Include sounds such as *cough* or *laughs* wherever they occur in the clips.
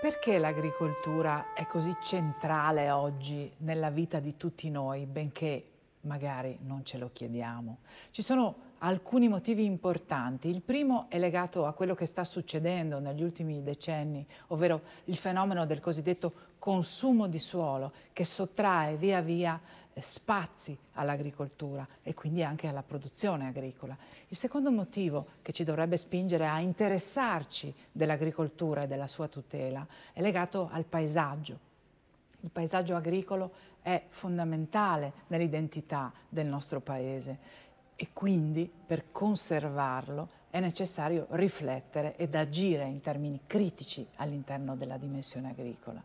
Perché l'agricoltura è così centrale oggi nella vita di tutti noi, benché magari non ce lo chiediamo? Ci sono alcuni motivi importanti. Il primo è legato a quello che sta succedendo negli ultimi decenni, ovvero il fenomeno del cosiddetto consumo di suolo che sottrae via via eh, spazi all'agricoltura e quindi anche alla produzione agricola. Il secondo motivo che ci dovrebbe spingere a interessarci dell'agricoltura e della sua tutela è legato al paesaggio. Il paesaggio agricolo è fondamentale nell'identità del nostro paese e quindi per conservarlo è necessario riflettere ed agire in termini critici all'interno della dimensione agricola.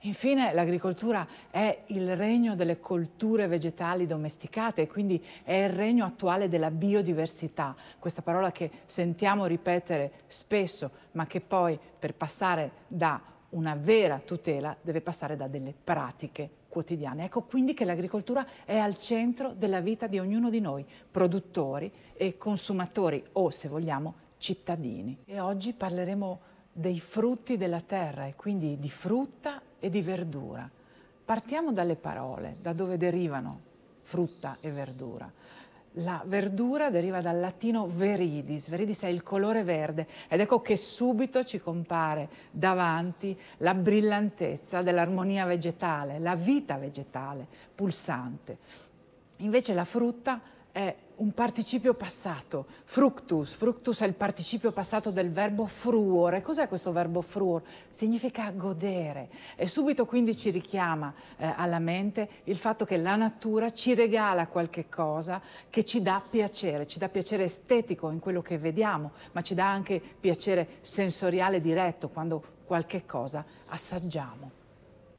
Infine, l'agricoltura è il regno delle colture vegetali domesticate, e quindi è il regno attuale della biodiversità, questa parola che sentiamo ripetere spesso, ma che poi per passare da una vera tutela deve passare da delle pratiche quotidiana. Ecco quindi che l'agricoltura è al centro della vita di ognuno di noi, produttori e consumatori o, se vogliamo, cittadini. E oggi parleremo dei frutti della terra e quindi di frutta e di verdura. Partiamo dalle parole, da dove derivano frutta e verdura. La verdura deriva dal latino veridis, veridis è il colore verde ed ecco che subito ci compare davanti la brillantezza dell'armonia vegetale, la vita vegetale pulsante. Invece la frutta è un participio passato, fructus, fructus è il participio passato del verbo fruore. Cos'è questo verbo fruor? Significa godere e subito quindi ci richiama eh, alla mente il fatto che la natura ci regala qualche cosa che ci dà piacere, ci dà piacere estetico in quello che vediamo, ma ci dà anche piacere sensoriale diretto quando qualche cosa assaggiamo.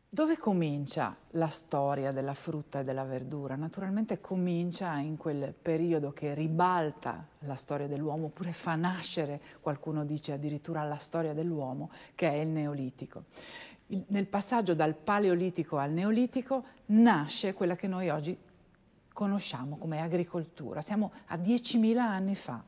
Dove comincia la storia della frutta e della verdura? Naturalmente comincia in quel periodo che ribalta la storia dell'uomo, oppure fa nascere, qualcuno dice addirittura, la storia dell'uomo, che è il Neolitico. Il, nel passaggio dal Paleolitico al Neolitico nasce quella che noi oggi conosciamo come agricoltura. Siamo a 10.000 anni fa.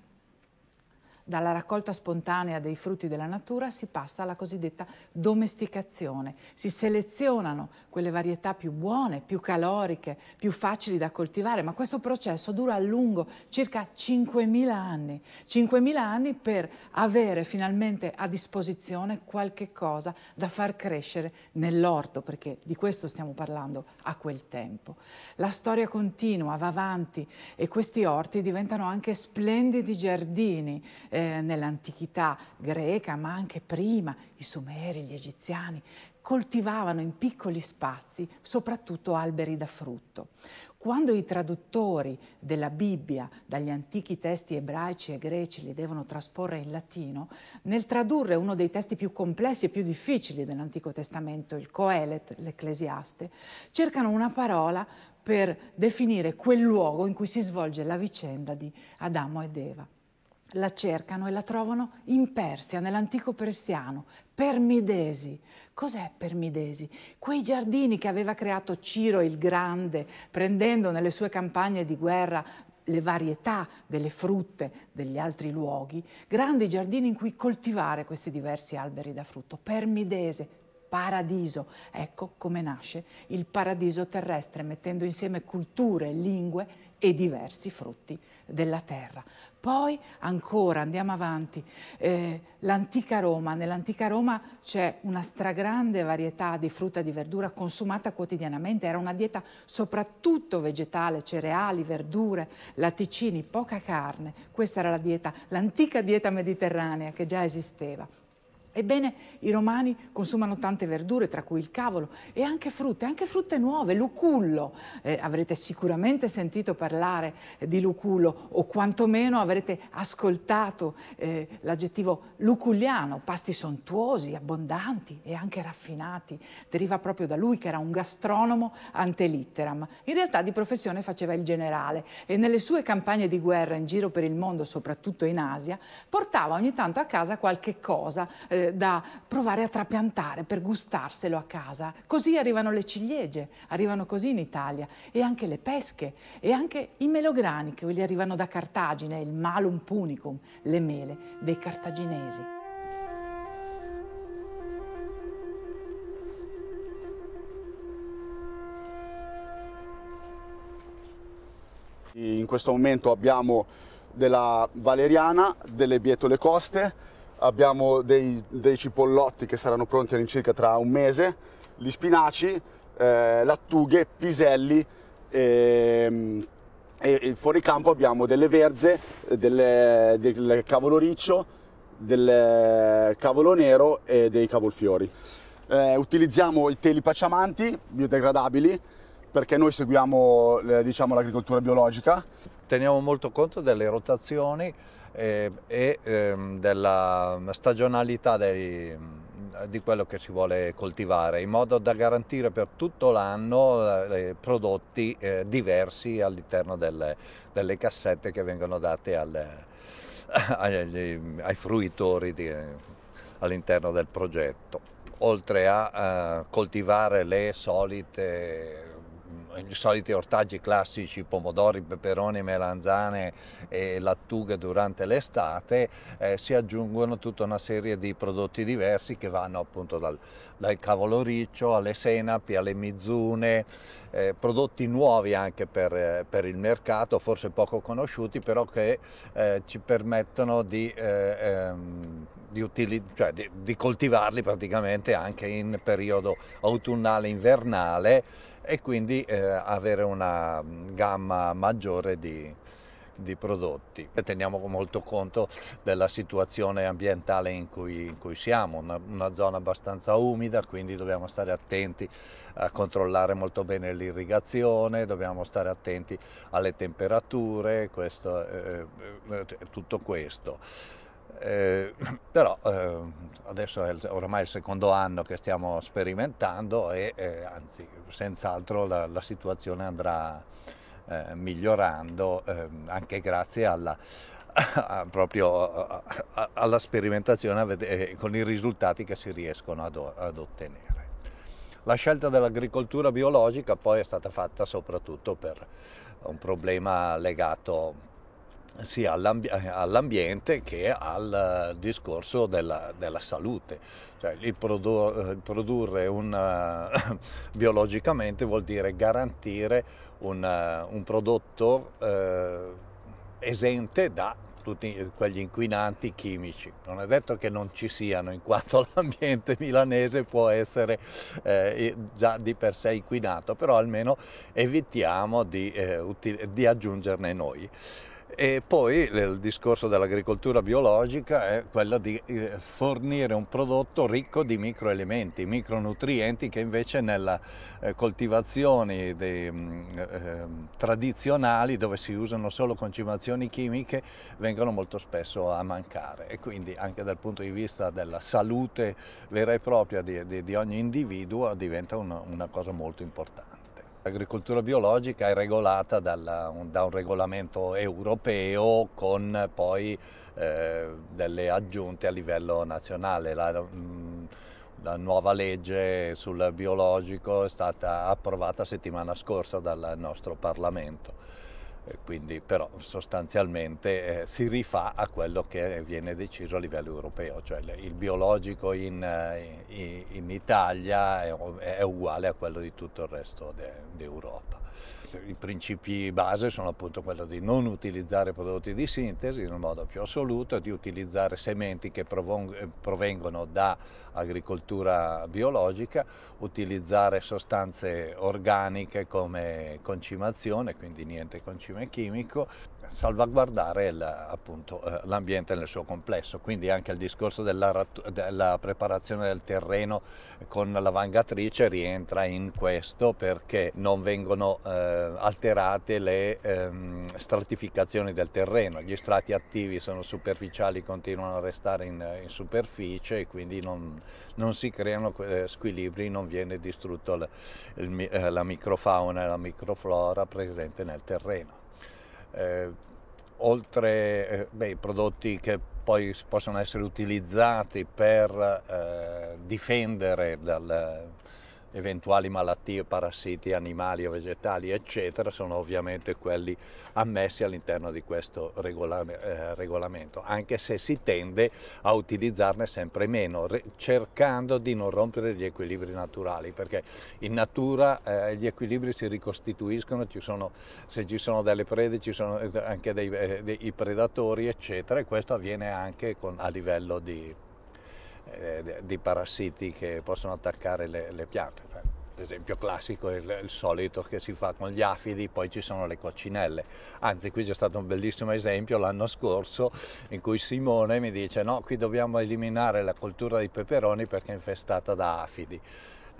Dalla raccolta spontanea dei frutti della natura si passa alla cosiddetta domesticazione. Si selezionano quelle varietà più buone, più caloriche, più facili da coltivare, ma questo processo dura a lungo, circa 5.000 anni. 5.000 anni per avere finalmente a disposizione qualche cosa da far crescere nell'orto, perché di questo stiamo parlando a quel tempo. La storia continua, va avanti e questi orti diventano anche splendidi giardini. Eh, eh, nell'antichità greca, ma anche prima i sumeri, gli egiziani, coltivavano in piccoli spazi soprattutto alberi da frutto. Quando i traduttori della Bibbia dagli antichi testi ebraici e greci li devono trasporre in latino, nel tradurre uno dei testi più complessi e più difficili dell'Antico Testamento, il Coelet, l'Ecclesiaste, cercano una parola per definire quel luogo in cui si svolge la vicenda di Adamo ed Eva. La cercano e la trovano in Persia, nell'antico persiano, Permidesi. Cos'è Permidesi? Quei giardini che aveva creato Ciro il Grande, prendendo nelle sue campagne di guerra le varietà delle frutte degli altri luoghi, grandi giardini in cui coltivare questi diversi alberi da frutto. Permidese, paradiso. Ecco come nasce il paradiso terrestre, mettendo insieme culture, lingue e diversi frutti della terra. Poi ancora andiamo avanti, eh, l'antica Roma, nell'antica Roma c'è una stragrande varietà di frutta e di verdura consumata quotidianamente, era una dieta soprattutto vegetale, cereali, verdure, latticini, poca carne, questa era la dieta, l'antica dieta mediterranea che già esisteva. Ebbene, i romani consumano tante verdure, tra cui il cavolo, e anche frutte, anche frutte nuove, lucullo. Eh, avrete sicuramente sentito parlare di lucullo o quantomeno avrete ascoltato eh, l'aggettivo luculliano, pasti sontuosi, abbondanti e anche raffinati. Deriva proprio da lui che era un gastronomo ante litteram. In realtà di professione faceva il generale e nelle sue campagne di guerra in giro per il mondo, soprattutto in Asia, portava ogni tanto a casa qualche cosa eh, eh, da provare a trapiantare per gustarselo a casa. Così arrivano le ciliegie, arrivano così in Italia e anche le pesche e anche i melograni che quelli arrivano da Cartagine, il malum punicum, le mele dei cartaginesi. In questo momento abbiamo della valeriana, delle bietole coste, abbiamo dei, dei cipollotti che saranno pronti all'incirca tra un mese, gli spinaci, eh, lattughe, piselli ehm, e, e fuori campo abbiamo delle verze, delle, del cavolo riccio, del cavolo nero e dei cavolfiori. Eh, utilizziamo i teli pacciamanti biodegradabili perché noi seguiamo eh, diciamo, l'agricoltura biologica. Teniamo molto conto delle rotazioni e, eh, e ehm, della stagionalità dei, di quello che si vuole coltivare, in modo da garantire per tutto l'anno eh, eh prodotti eh, diversi all'interno delle, delle, cassette che vengono date al, eh, agli, ai fruitori all'interno del progetto oltre a eh, coltivare le solite Mm, i soliti ortaggi classici, pomodori, peperoni, melanzane e lattughe durante l'estate, eh, si aggiungono tutta una serie di prodotti diversi che vanno appunto dal, dal cavolo riccio alle senapi, alle mizzune, eh, prodotti nuovi anche per, eh, per, il mercato, forse poco conosciuti, però che eh, ci permettono di, eh, ehm, di, cioè di, di coltivarli praticamente anche in periodo autunnale-invernale e quindi eh, avere una mm, gamma maggiore di, di prodotti. Teniamo molto conto della situazione ambientale in cui, in cui siamo, una, una, zona abbastanza umida, quindi dobbiamo stare attenti a controllare molto bene l'irrigazione, dobbiamo stare attenti alle temperature, questo, eh, eh, eh tutto questo. Eh, *clears throat* però eh, adesso è oramai il secondo anno che stiamo sperimentando e eh, anzi senz'altro la, la, situazione andrà eh, migliorando eh, anche grazie alla, a, proprio a, a, alla sperimentazione eh, con i risultati che si riescono ad, ad ottenere. La scelta dell'agricoltura biologica poi è stata fatta soprattutto per un problema legato sia eh, all'ambiente che al eh, discorso della, della salute. Cioè, il produ eh, produrre una, *coughs* biologicamente vuol dire garantire una, un prodotto eh, esente da tutti quegli inquinanti chimici. Non è detto che non ci siano, in quanto *laughs* l'ambiente milanese può essere eh, già di per sé inquinato, però almeno evitiamo di, eh, di aggiungerne noi. E poi il discorso dell'agricoltura biologica è quello di eh, fornire un prodotto ricco di microelementi, micronutrienti che invece nelle eh, coltivazioni dei, eh, tradizionali dove si usano solo concimazioni chimiche vengono molto spesso a mancare e quindi anche dal punto di vista della salute vera e propria di, di, di ogni individuo diventa una, una cosa molto importante. L'agricoltura biologica è regolata dalla, da un regolamento europeo con poi eh, delle aggiunte a livello nazionale. La, mm, la, nuova legge sul biologico è stata approvata settimana scorsa dal nostro Parlamento. Eh, quindi però sostanzialmente eh, si rifà a quello che viene deciso a livello europeo, cioè il biologico in, eh, in, in Italia è, è, uguale a quello di tutto il resto d'Europa. De, i principi base sono appunto quello di non utilizzare prodotti di sintesi in un modo più assoluto, di utilizzare sementi che eh, provengono da agricoltura biologica, utilizzare sostanze organiche come concimazione, quindi niente concime chimico, salvaguardare eh, l'ambiente nel suo complesso, quindi anche il discorso della, della preparazione del terreno con la vangatrice rientra in questo perché non vengono eh, eh, alterate le ehm, stratificazioni del terreno. Gli strati attivi sono superficiali, continuano a restare in, in superficie e quindi non, non si creano eh, squilibri, non viene distrutta eh, la, microfauna e la microflora presente nel terreno. Eh, oltre ai prodotti che poi possono essere utilizzati per difendere dal eventuali malattie, parassiti animali o vegetali, eccetera, sono ovviamente quelli ammessi all'interno di questo regola eh, regolamento, anche se si tende a utilizzarne sempre meno, cercando di non rompere gli equilibri naturali, perché in natura eh, gli equilibri si ricostituiscono, ci sono, se ci sono delle prede ci sono eh, anche dei, eh, dei predatori, eccetera, e questo avviene anche con, a livello di eh, di parassiti che possono attaccare le, le piante. L'esempio classico è il, il, solito che si fa con gli afidi, poi ci sono le coccinelle. Anzi, qui c'è stato un bellissimo esempio l'anno scorso in cui Simone mi dice no, qui dobbiamo eliminare la coltura dei peperoni perché è infestata da afidi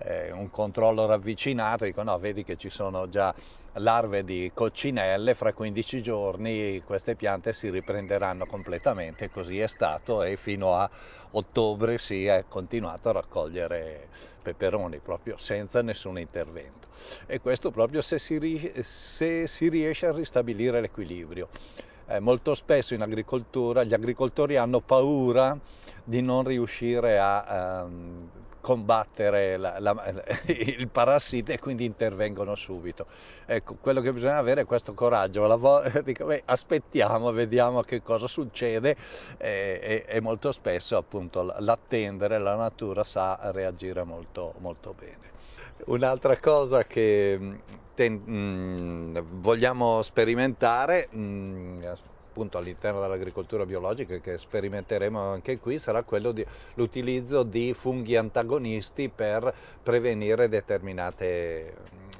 eh, un controllo ravvicinato, dico no, vedi che ci sono già larve di coccinelle, fra 15 giorni queste piante si riprenderanno completamente, così è stato e fino a ottobre si è continuato a raccogliere peperoni proprio senza nessun intervento e questo proprio se si, se si riesce a ristabilire l'equilibrio. Eh, molto spesso in agricoltura gli agricoltori hanno paura di non riuscire a ehm, combattere la, la, *laughs* il parassita e quindi intervengono subito. Ecco, quello che bisogna avere è questo coraggio, *laughs* dico, beh, aspettiamo, vediamo che cosa succede e, e, e molto spesso appunto l'attendere la natura sa reagire molto, molto bene. Un'altra cosa che vogliamo sperimentare, mh, appunto all'interno dell'agricoltura biologica che sperimenteremo anche qui sarà quello dell'utilizzo di funghi antagonisti per prevenire determinate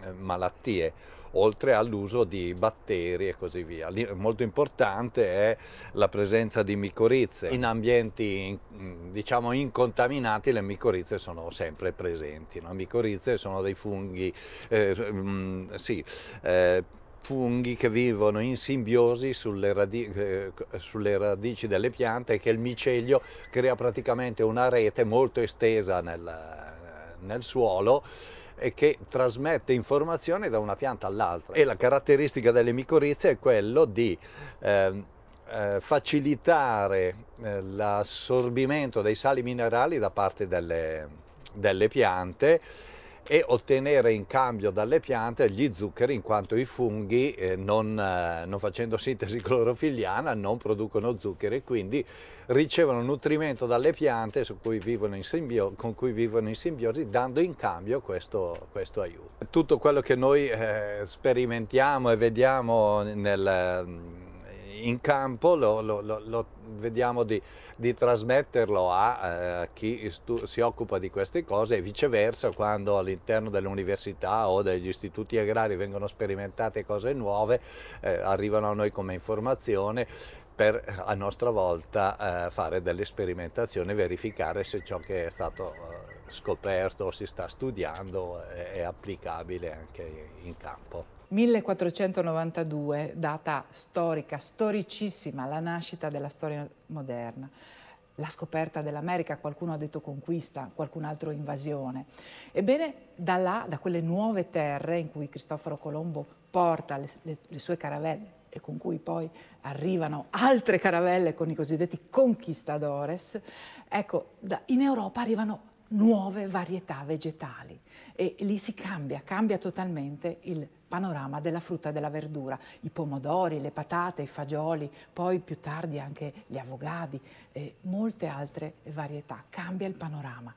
mm, malattie oltre all'uso di batteri e così via. Lì, molto importante è la presenza di micorizze. In ambienti mm, diciamo incontaminati le micorizze sono sempre presenti. No? Micorizze sono dei funghi eh, mm, sì, eh, funghi che vivono in simbiosi sulle, radici, eh, sulle radici delle piante e che il micelio crea praticamente una rete molto estesa nel, nel suolo e che trasmette informazioni da una pianta all'altra. E la caratteristica delle micorizie è quello di ehm, eh, facilitare eh, l'assorbimento dei sali minerali da parte delle, delle piante e ottenere in cambio dalle piante gli zuccheri in quanto i funghi eh, non, eh, non, facendo sintesi *laughs* clorofilliana non producono zuccheri e quindi ricevono nutrimento dalle piante cui con cui vivono in simbiosi dando in cambio questo, questo aiuto. Tutto quello che noi eh, sperimentiamo e vediamo nel in campo lo, lo, lo vediamo di, di, trasmetterlo a eh, chi si occupa di queste cose e viceversa quando all'interno dell'università o degli istituti agrari vengono sperimentate cose nuove eh, arrivano a noi come informazione per a nostra volta eh, fare delle sperimentazioni e verificare se ciò che è stato eh, scoperto o si sta studiando è, è applicabile anche in campo. 1492, data storica, storicissima, la nascita della storia moderna la scoperta dell'America, qualcuno ha detto conquista, qualcun altro invasione. Ebbene, da là, da quelle nuove terre in cui Cristoforo Colombo porta le, le, le sue caravelle e con cui poi arrivano altre caravelle con i cosiddetti conquistadores, ecco, da, in Europa arrivano nuove varietà vegetali e lì si cambia, cambia totalmente il panorama della frutta e della verdura, i pomodori, le patate, i fagioli, poi più tardi anche gli avogadi e molte altre varietà. Cambia il panorama.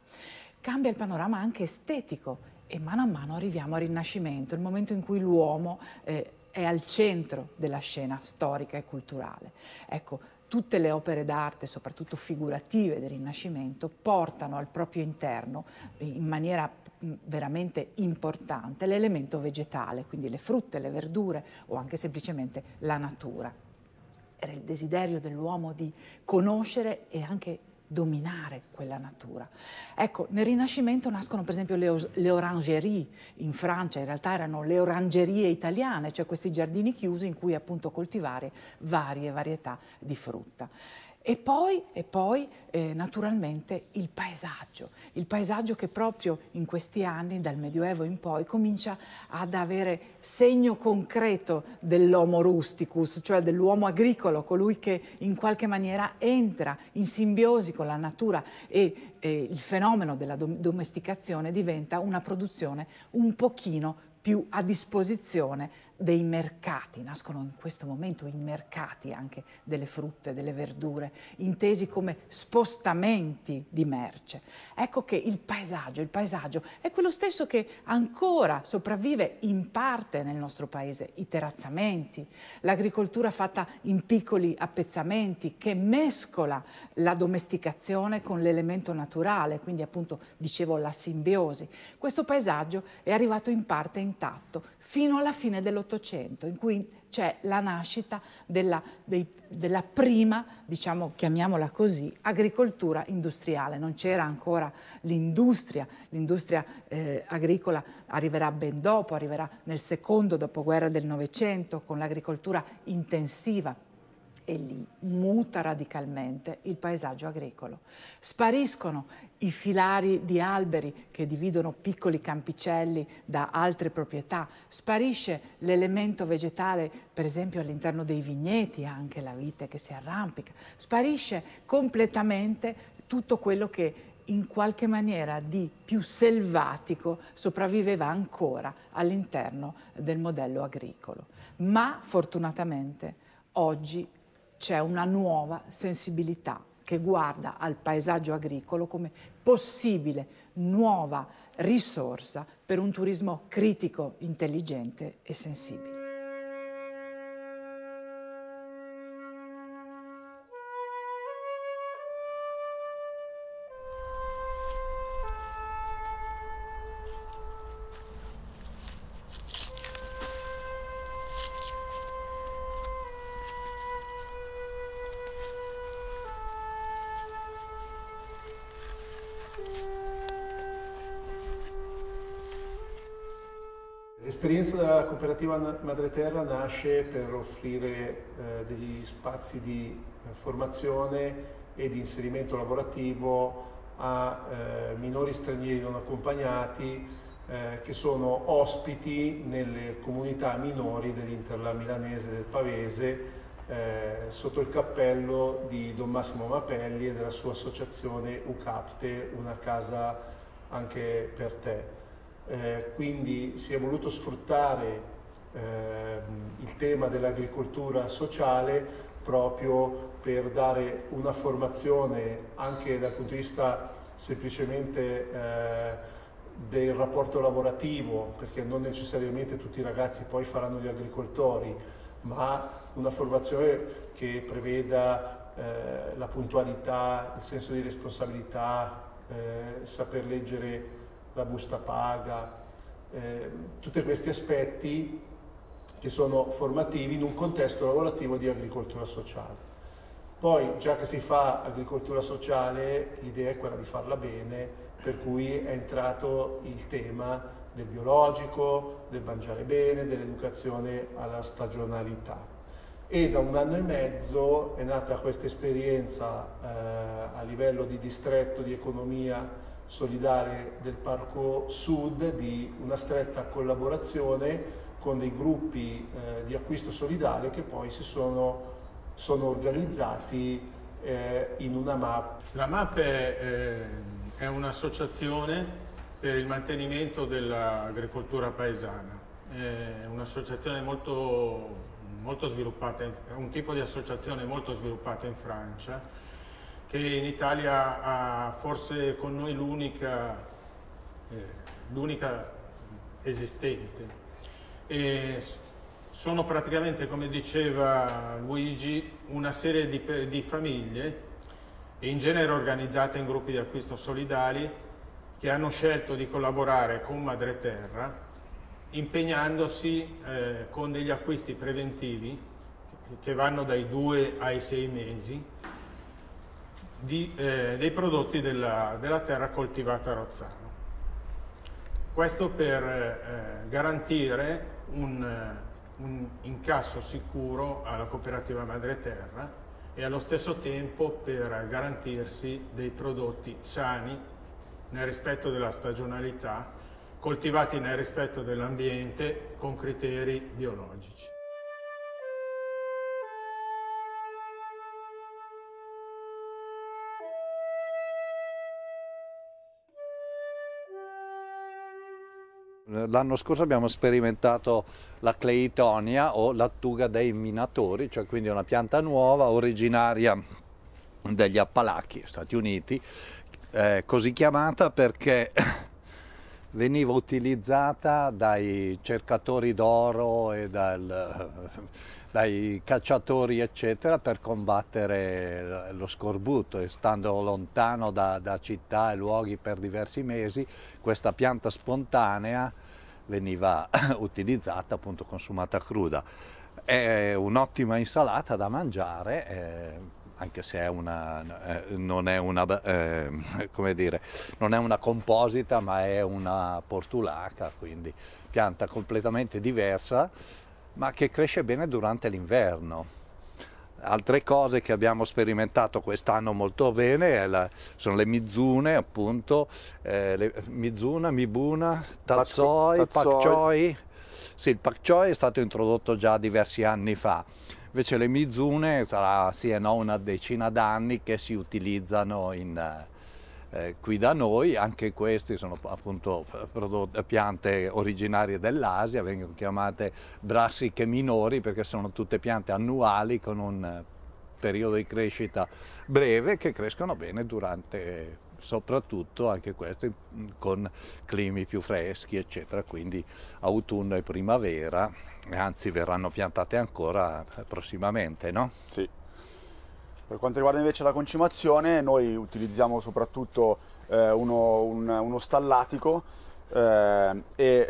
Cambia il panorama anche estetico e mano a mano arriviamo al Rinascimento, il momento in cui l'uomo eh, è al centro della scena storica e culturale. Ecco, tutte le opere d'arte, soprattutto figurative del Rinascimento, portano al proprio interno eh, in maniera mm, veramente importante l'elemento vegetale, quindi le frutte, le verdure o anche semplicemente la natura. Era il desiderio dell'uomo di conoscere e anche dominare quella natura. Ecco, nel Rinascimento nascono per esempio le, le orangerie in Francia, in realtà erano le orangerie italiane, cioè questi giardini chiusi in cui appunto coltivare varie varietà di frutta. E poi, e poi eh, naturalmente il paesaggio, il paesaggio che proprio in questi anni, dal Medioevo in poi, comincia ad avere segno concreto dell'homo rusticus, cioè dell'uomo agricolo, colui che in qualche maniera entra in simbiosi con la natura e eh, il fenomeno della domesticazione diventa una produzione un pochino più a disposizione dei mercati, nascono in questo momento i mercati anche delle frutte, delle verdure, intesi come spostamenti di merce. Ecco che il paesaggio, il paesaggio è quello stesso che ancora sopravvive in parte nel nostro paese, i terrazzamenti, l'agricoltura fatta in piccoli appezzamenti che mescola la domesticazione con l'elemento naturale, quindi appunto dicevo la simbiosi. Questo paesaggio è arrivato in parte intatto fino alla fine dell'Ottocento dell'Ottocento, in cui c'è la nascita della, dei, della, prima, diciamo, chiamiamola così, agricoltura industriale. Non c'era ancora l'industria, l'industria eh, agricola arriverà ben dopo, arriverà nel secondo dopoguerra del Novecento con l'agricoltura intensiva e lì muta radicalmente il paesaggio agricolo. Spariscono i filari di alberi che dividono piccoli campicelli da altre proprietà, sparisce l'elemento vegetale, per esempio all'interno dei vigneti, anche la vite che si arrampica, sparisce completamente tutto quello che in qualche maniera di più selvatico sopravviveva ancora all'interno del modello agricolo. Ma fortunatamente oggi c'è una nuova sensibilità che guarda al paesaggio agricolo come possibile nuova risorsa per un turismo critico, intelligente e sensibile. cooperativa Madreterra nasce per offrire eh, degli spazi di eh, formazione e di inserimento lavorativo a eh, minori stranieri non accompagnati eh, che sono ospiti nelle comunità minori dell'Interla milanese del Pavese eh, sotto il cappello di Don Massimo Mapelli e della sua associazione UCAPTE, una casa anche per te. Eh, quindi si è voluto sfruttare Ehm, il tema dell'agricoltura sociale proprio per dare una formazione anche dal punto di vista semplicemente eh, del rapporto lavorativo, perché non necessariamente tutti i ragazzi poi faranno gli agricoltori, ma una formazione che preveda eh, la puntualità, il senso di responsabilità, eh, saper leggere la busta paga, eh, tutti questi aspetti che sono formativi in un contesto lavorativo di agricoltura sociale. Poi, già che si fa agricoltura sociale, l'idea è quella di farla bene, per cui è entrato il tema del biologico, del mangiare bene, dell'educazione alla stagionalità. E da un anno e mezzo è nata questa esperienza eh, a livello di distretto di economia solidale del Parco Sud di una stretta collaborazione con dei gruppi eh, di acquisto solidale che poi si sono, sono organizzati eh, in una MAP. La MAP è, eh, è un'associazione per il mantenimento dell'agricoltura paesana, è un'associazione molto, molto sviluppata, è un tipo di associazione molto sviluppata in Francia che in Italia ha forse con noi l'unica, eh, esistente. E sono praticamente, come diceva Luigi, una serie di, di famiglie, in genere organizzate in gruppi di acquisto solidali, che hanno scelto di collaborare con Madreterra impegnandosi eh, con degli acquisti preventivi che vanno dai due ai sei mesi di, eh, dei prodotti della, della terra coltivata a Rozzano. Questo per eh, garantire un, eh, un, incasso sicuro alla cooperativa Madre Terra e allo stesso tempo per garantirsi dei prodotti sani nel rispetto della stagionalità, coltivati nel rispetto dell'ambiente con criteri biologici. L'anno scorso abbiamo sperimentato la cleitonia o lattuga dei minatori, cioè quindi una pianta nuova originaria degli Appalachi, Stati Uniti, eh, così chiamata perché *coughs* veniva utilizzata dai cercatori d'oro e dal, dai cacciatori eccetera per combattere lo scorbuto e stando lontano da, da, città e luoghi per diversi mesi questa pianta spontanea veniva *coughs* utilizzata appunto consumata cruda è un'ottima insalata da mangiare eh, anche se è una, eh, non, è una, eh, dire, non, è una, composita ma è una portulaca, quindi pianta completamente diversa ma che cresce bene durante l'inverno. Altre cose che abbiamo sperimentato quest'anno molto bene la, sono le mizune, appunto, eh, le, mizuna, mibuna, tazzoi, pakchoi. Sì, il pakchoi è stato introdotto già diversi anni fa invece le mizune sarà sì e no una decina d'anni che si utilizzano in, eh, qui da noi, anche queste sono appunto prodotte, piante originarie dell'Asia, vengono chiamate brassiche minori perché sono tutte piante annuali con un eh, periodo di crescita breve che crescono bene durante soprattutto anche queste con climi più freschi eccetera quindi autunno e primavera e anzi verranno piantate ancora prossimamente no? Sì. Per quanto riguarda invece la concimazione, noi utilizziamo soprattutto eh, uno, un, uno, stallatico eh, e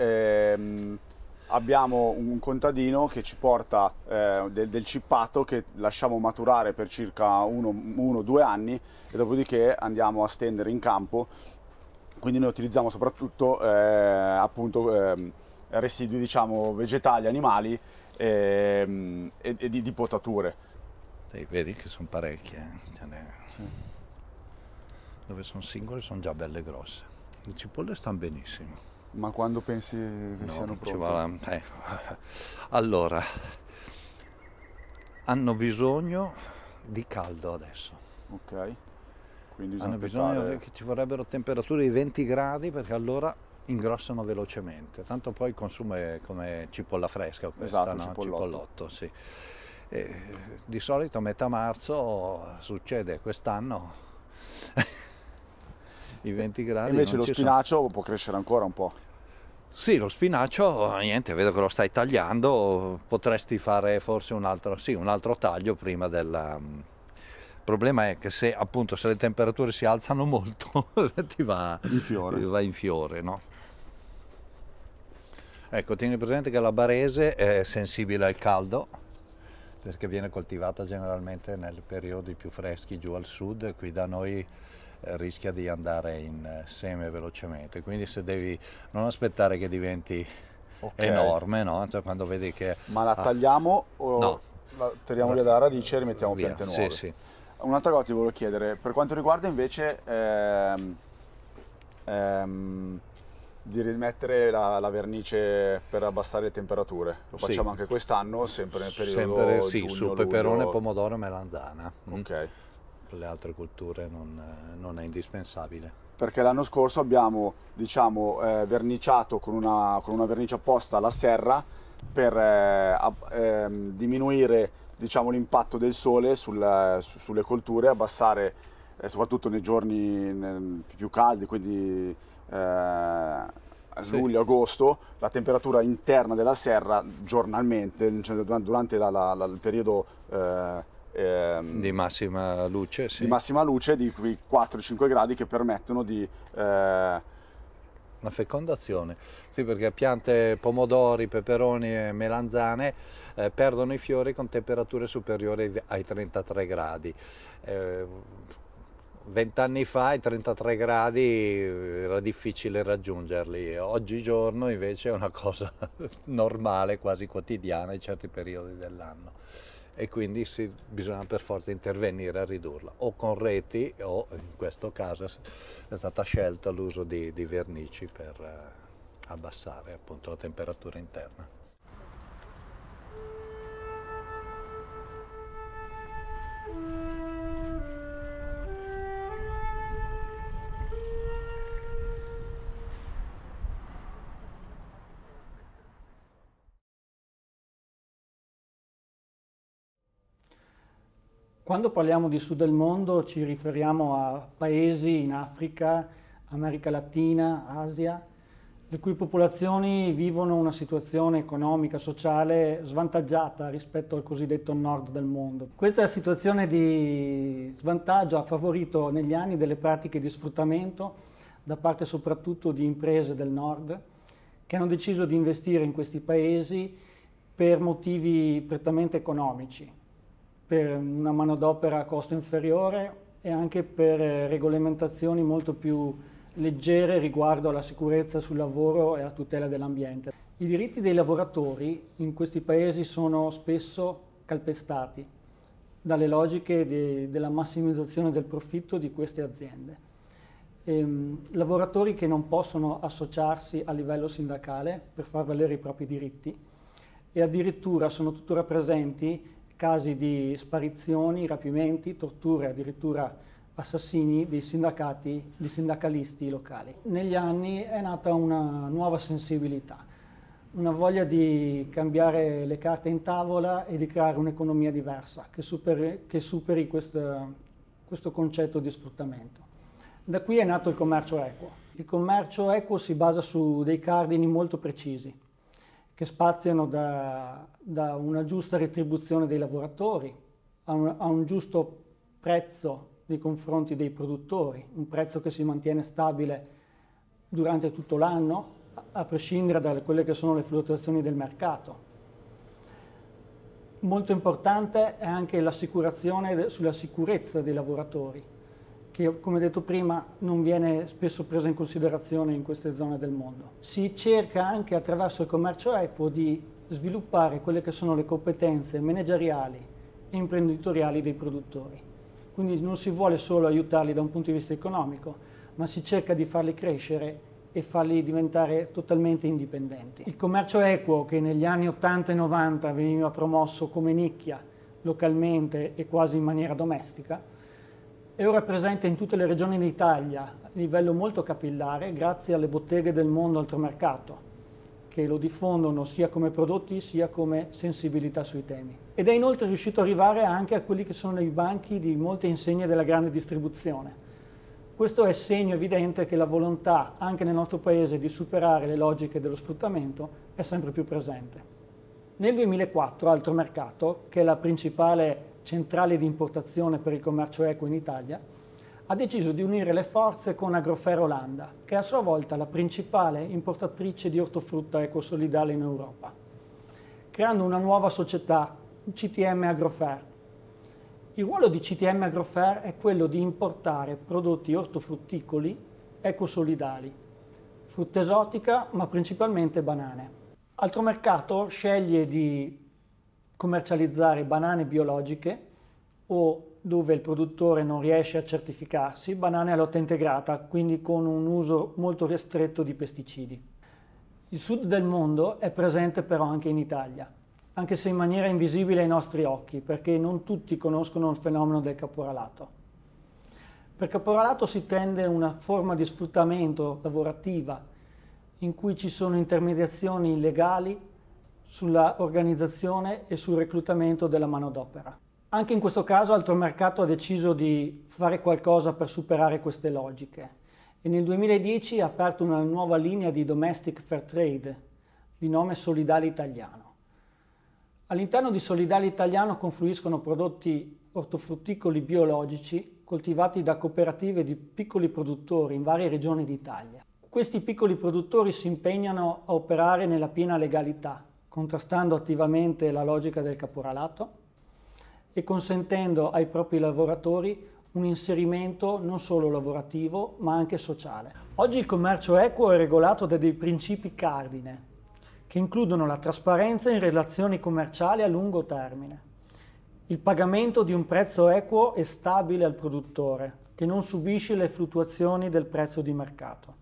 ehm, abbiamo un contadino che ci porta eh, del, del, cippato che lasciamo maturare per circa uno o due anni e dopodiché andiamo a stendere in campo. Quindi noi utilizziamo soprattutto eh, appunto, ehm, residui diciamo, vegetali, animali ehm, e, di, di potature. Dai, vedi che sono parecchie. Eh? Cioè, sì. Dove sono singole sono già belle grosse. Le cipolle stanno benissimo. Ma quando pensi che no, siano pronte? La... Eh. Allora, hanno bisogno di caldo adesso. Ok. Quindi hanno bisogno aspettare... che ci vorrebbero temperature di 20 gradi perché allora ingrossano velocemente. Tanto poi il consumo è come cipolla fresca questa, esatto, no? cipollotto. cipollotto sì di solito a metà marzo succede, quest'anno *laughs* i 20 gradi. Invece lo spinaccio sono. può crescere ancora un po'. Sì, lo spinaccio, niente, vedo che lo stai tagliando, potresti fare forse un altro, sì, un altro taglio prima del... Il mm, problema è che se appunto se le temperature si alzano molto *laughs* ti va in fiore, va in fiore no? Ecco, tieni presente che la barese è sensibile al caldo, perché viene coltivata generalmente nei periodi più freschi giù al sud, qui da noi eh, rischia di andare in eh, seme velocemente, quindi se devi non aspettare che diventi okay. enorme, no? cioè, quando vedi che... Ma la tagliamo ah, o no. la tiriamo via dalla radice e rimettiamo via. piante nuove? Sì, sì. Un'altra cosa ti volevo chiedere, per quanto riguarda invece ehm, ehm, di rimettere la, la, vernice per abbassare le temperature. Lo facciamo sì. anche quest'anno, sempre nel periodo sempre, sì, giugno, su peperone, pomodoro e melanzana. Mm. Ok. Per le altre culture non, eh, non, è indispensabile. Perché l'anno scorso abbiamo diciamo, eh, verniciato con una, con una, vernice apposta la serra per eh, eh, diminuire diciamo, l'impatto del sole sul, su, sulle colture, abbassare eh, soprattutto nei giorni più caldi, quindi eh, sì. luglio-agosto, la temperatura interna della serra giornalmente, cioè durante, la, la, la, il periodo eh, ehm, di, massima luce, sì. di massima luce, di quei 4-5 gradi che permettono di... Eh, la fecondazione, sì perché piante, pomodori, peperoni e melanzane eh, perdono i fiori con temperature superiori ai 33 gradi. Eh, vent'anni fa i 33 gradi era difficile raggiungerli, oggigiorno invece è una cosa *laughs* normale, quasi quotidiana in certi periodi dell'anno e quindi si, bisogna per forza intervenire a ridurla, o con reti o in questo caso è stata scelta l'uso di, di, vernici per eh, abbassare appunto la temperatura interna. Thank Quando parliamo di sud del mondo ci riferiamo a paesi in Africa, America Latina, Asia, le cui popolazioni vivono una situazione economica, sociale svantaggiata rispetto al cosiddetto nord del mondo. Questa situazione di svantaggio ha favorito negli anni delle pratiche di sfruttamento da parte soprattutto di imprese del nord che hanno deciso di investire in questi paesi per motivi prettamente economici per una manodopera a costo inferiore e anche per eh, regolamentazioni molto più leggere riguardo alla sicurezza sul lavoro e alla tutela dell'ambiente. I diritti dei lavoratori in questi paesi sono spesso calpestati dalle logiche di, della massimizzazione del profitto di queste aziende. Ehm, lavoratori che non possono associarsi a livello sindacale per far valere i propri diritti e addirittura sono tuttora presenti casi di sparizioni, rapimenti, torture, addirittura assassini dei sindacati, di sindacalisti locali. Negli anni è nata una nuova sensibilità, una voglia di cambiare le carte in tavola e di creare un'economia diversa che superi, che superi questo, questo concetto di sfruttamento. Da qui è nato il commercio equo. Il commercio equo si basa su dei cardini molto precisi che spaziano da, da una giusta retribuzione dei lavoratori a un, a un giusto prezzo nei confronti dei produttori, un prezzo che si mantiene stabile durante tutto l'anno, a prescindere da quelle che sono le fluttuazioni del mercato. Molto importante è anche l'assicurazione sulla sicurezza dei lavoratori che come detto prima non viene spesso presa in considerazione in queste zone del mondo. Si cerca anche attraverso il commercio equo di sviluppare quelle che sono le competenze manageriali e imprenditoriali dei produttori. Quindi non si vuole solo aiutarli da un punto di vista economico, ma si cerca di farli crescere e farli diventare totalmente indipendenti. Il commercio equo che negli anni 80 e 90 veniva promosso come nicchia localmente e quasi in maniera domestica, è ora presente in tutte le regioni d'Italia a livello molto capillare grazie alle botteghe del mondo oltremercato che lo diffondono sia come prodotti sia come sensibilità sui temi. Ed è inoltre riuscito ad arrivare anche a quelli che sono i banchi di molte insegne della grande distribuzione. Questo è segno evidente che la volontà anche nel nostro paese di superare le logiche dello sfruttamento è sempre più presente. Nel 2004 Altromercato, che è la principale centrale di importazione per il commercio eco in Italia, ha deciso di unire le forze con Agrofer Olanda, che è a sua volta la principale importatrice di ortofrutta ecosolidale in Europa, creando una nuova società, CTM Agrofer. Il ruolo di CTM Agrofer è quello di importare prodotti ortofrutticoli ecosolidali, frutta esotica ma principalmente banane. Altro mercato sceglie di commercializzare banane biologiche o dove il produttore non riesce a certificarsi, banane a lotta integrata, quindi con un uso molto ristretto di pesticidi. Il sud del mondo è presente però anche in Italia, anche se in maniera invisibile ai nostri occhi, perché non tutti conoscono il fenomeno del caporalato. Per caporalato si intende una forma di sfruttamento lavorativa in cui ci sono intermediazioni illegali sulla organizzazione e sul reclutamento della manodopera. Anche in questo caso altro mercato ha deciso di fare qualcosa per superare queste logiche e nel 2010 ha aperto una nuova linea di domestic fair trade di nome Solidale Italiano. All'interno di Solidale Italiano confluiscono prodotti ortofrutticoli biologici coltivati da cooperative di piccoli produttori in varie regioni d'Italia. Questi piccoli produttori si impegnano a operare nella piena legalità contrastando attivamente la logica del caporalato e consentendo ai propri lavoratori un inserimento non solo lavorativo ma anche sociale. Oggi il commercio equo è regolato da dei principi cardine che includono la trasparenza in relazioni commerciali a lungo termine, il pagamento di un prezzo equo e stabile al produttore che non subisce le fluttuazioni del prezzo di mercato,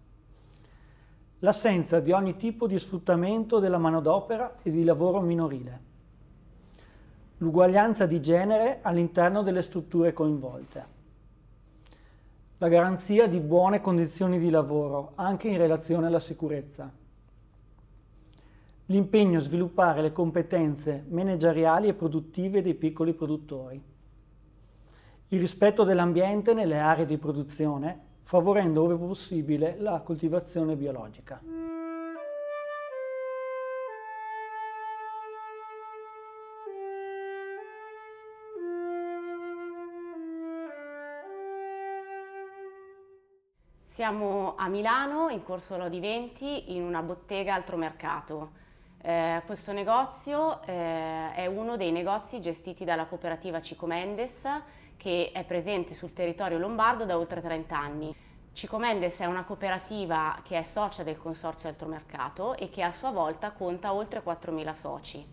l'assenza di ogni tipo di sfruttamento della manodopera e di lavoro minorile, l'uguaglianza di genere all'interno delle strutture coinvolte, la garanzia di buone condizioni di lavoro anche in relazione alla sicurezza, l'impegno a sviluppare le competenze manageriali e produttive dei piccoli produttori, il rispetto dell'ambiente nelle aree di produzione favorendo ove possibile la coltivazione biologica. Siamo a Milano, in Corso Lodi 20, in una bottega Altro Mercato. Eh, questo negozio eh, è uno dei negozi gestiti dalla cooperativa Cicomendes che è presente sul territorio lombardo da oltre 30 anni. Cicomendes è una cooperativa che è socia del Consorzio Altromercato e che a sua volta conta oltre 4.000 soci.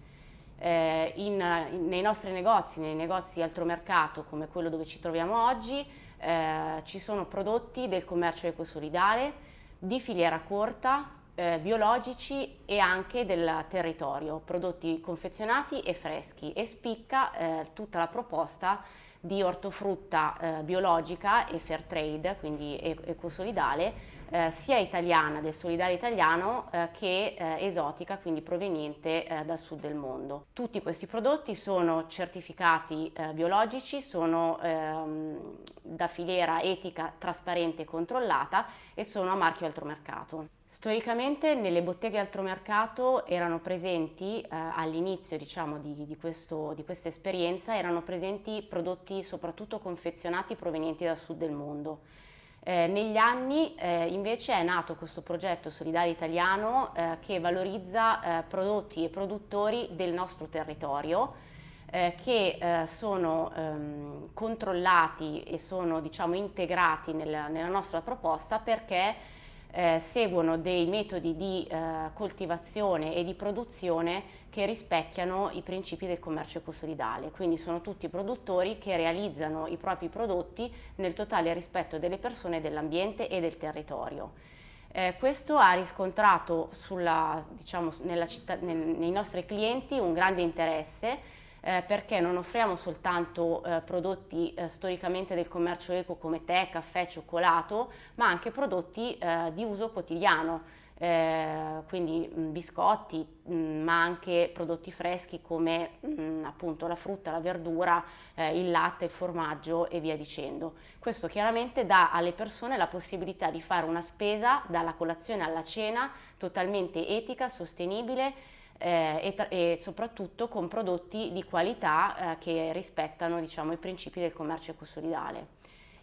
Eh, in, nei nostri negozi, nei negozi Altromercato come quello dove ci troviamo oggi, eh, ci sono prodotti del commercio ecosolidale, di filiera corta, eh, biologici e anche del territorio, prodotti confezionati e freschi e spicca eh, tutta la proposta di ortofrutta eh, biologica e fair trade, quindi ecosolidale, eh, sia italiana, del solidale italiano, eh, che eh, esotica, quindi proveniente eh, dal sud del mondo. Tutti questi prodotti sono certificati eh, biologici, sono ehm, da filiera etica trasparente e controllata e sono a marchio altromercato. Storicamente nelle botteghe altromercato erano presenti, eh, all'inizio diciamo, di, di, questo, di, questa esperienza, erano presenti prodotti soprattutto confezionati provenienti dal sud del mondo. Eh, negli anni eh, invece è nato questo progetto solidale italiano eh, che valorizza eh, prodotti e produttori del nostro territorio eh, che eh, sono ehm, controllati e sono diciamo, integrati nel, nella nostra proposta perché eh, seguono dei metodi di eh, coltivazione e di produzione che rispecchiano i principi del commercio ecosolidale, quindi sono tutti produttori che realizzano i propri prodotti nel totale rispetto delle persone, dell'ambiente e del territorio. Eh, questo ha riscontrato sulla, diciamo, città, nel, nei nostri clienti un grande interesse eh, perché non offriamo soltanto eh, prodotti eh, storicamente del commercio eco come tè, caffè, cioccolato, ma anche prodotti eh, di uso quotidiano, eh, quindi mh, mm, biscotti, mh, mm, ma anche prodotti freschi come mh, mm, appunto la frutta, la verdura, eh, il latte, il formaggio e via dicendo. Questo chiaramente dà alle persone la possibilità di fare una spesa dalla colazione alla cena totalmente etica, sostenibile eh, e, e, soprattutto con prodotti di qualità eh, che rispettano diciamo, i principi del commercio ecosolidale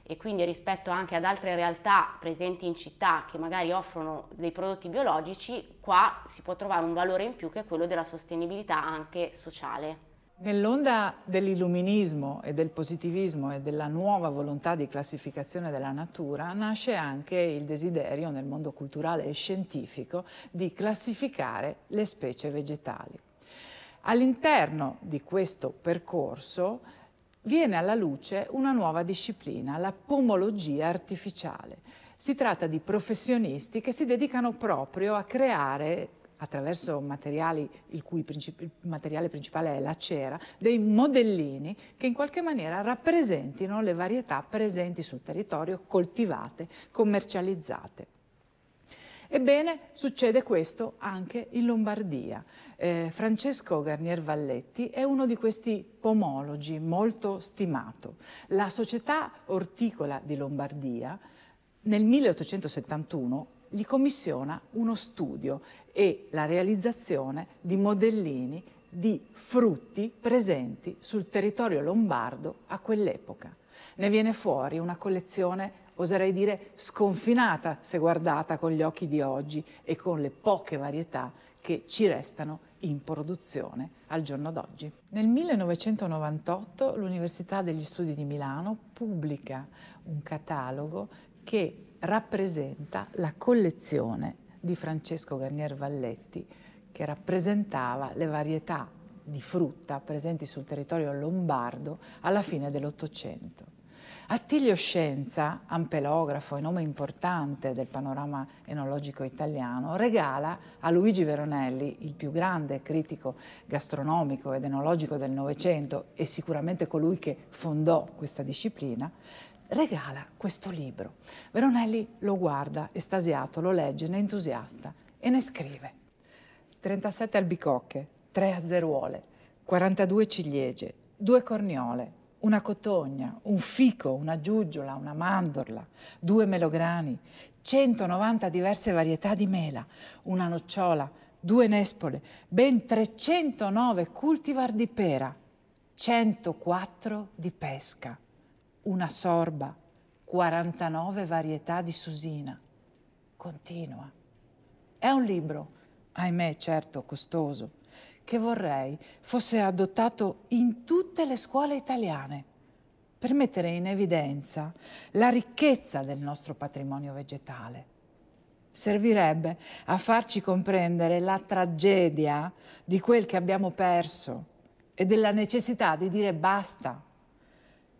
e quindi rispetto anche ad altre realtà presenti in città che magari offrono dei prodotti biologici, qua si può trovare un valore in più che è quello della sostenibilità anche sociale. Nell'onda dell'illuminismo e del positivismo e della nuova volontà di classificazione della natura nasce anche il desiderio nel mondo culturale e scientifico di classificare le specie vegetali. All'interno di questo percorso viene alla luce una nuova disciplina, la pomologia artificiale. Si tratta di professionisti che si dedicano proprio a creare attraverso materiali il cui il materiale principale è la cera, dei modellini che in qualche maniera rappresentino le varietà presenti sul territorio, coltivate, commercializzate. Ebbene, succede questo anche in Lombardia. Eh, Francesco Garnier Valletti è uno di questi pomologi molto stimato. La Società Orticola di Lombardia nel 1871 gli commissiona uno studio e la realizzazione di modellini di frutti presenti sul territorio lombardo a quell'epoca. Ne viene fuori una collezione, oserei dire, sconfinata se guardata con gli occhi di oggi e con le poche varietà che ci restano in produzione al giorno d'oggi. Nel 1998 l'Università degli Studi di Milano pubblica un catalogo che rappresenta la collezione di Francesco Garnier Valletti che rappresentava le varietà di frutta presenti sul territorio lombardo alla fine dell'Ottocento. Attilio Scienza, ampelografo e nome importante del panorama enologico italiano, regala a Luigi Veronelli, il più grande critico gastronomico ed enologico del Novecento e sicuramente colui che fondò questa disciplina, regala questo libro. Veronelli lo guarda, estasiato, lo legge, ne entusiasta e ne scrive. 37 albicocche, 3 azzeruole, 42 ciliegie, 2 corniole, una cotogna, un fico, una giuggiola, una mandorla, due melograni, 190 diverse varietà di mela, una nocciola, due nespole, ben 309 cultivar di pera, 104 di pesca, una sorba, 49 varietà di susina. Continua. È un libro, ahimè certo costoso, che vorrei fosse adottato in tutte le scuole italiane per mettere in evidenza la ricchezza del nostro patrimonio vegetale. Servirebbe a farci comprendere la tragedia di quel che abbiamo perso e della necessità di dire basta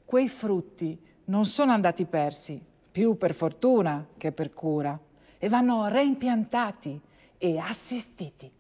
quei frutti non sono andati persi, più per fortuna che per cura, e vanno reimpiantati e assistiti.